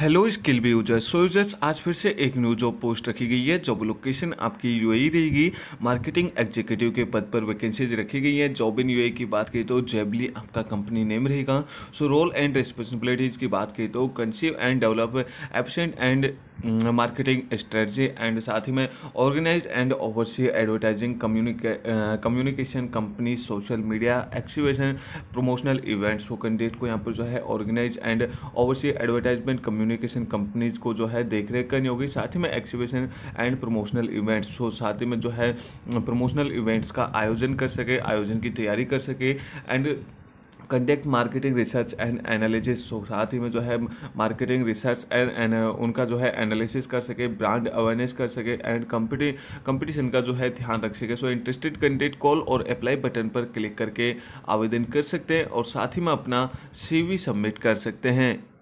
hello skill भी users so users आज फिर से एक न्यू जॉब पोस्ट रखी गई है जॉब लोकेशन आपकी यूएई रहेगी मार्केटिंग एग्जीक्यूटिव के पद पर वैकेंसीज रखी गई है जॉब इन यूएई की बात करें तो जेबली आपका कंपनी नेम रहेगा सो रोल एंड रिस्पॉन्सिबिलिटीज़ की बात करें तो conceive and develop absent and marketing strategy and साथ ही में organise and oversee advertising communication company social media activation promotional events so candidate को यहाँ पर जो है organise and oversee advertisement communic communication companies को जो है देख रेख करनी होगी साथ ही में exhibition and promotional events so साथ ही में जो है प्रमोशनल इवेंट्स का आयोजन कर सके आयोजन की तैयारी कर सके and conduct marketing research and analysis साथ ही में जो है मार्केटिंग रिसर्च एंड उनका जो है एनालिसिस कर सके ब्रांड अवेयरनेस कर सके एंड कंपटी कंपटीशन का जो है ध्यान रख सके सो इंटरेस्टेड कैंडिडेट कॉल और अप्लाई बटन पर क्लिक करके आवेदन कर सकते हैं और साथ ही में अपना सीवी सबमिट कर सकते हैं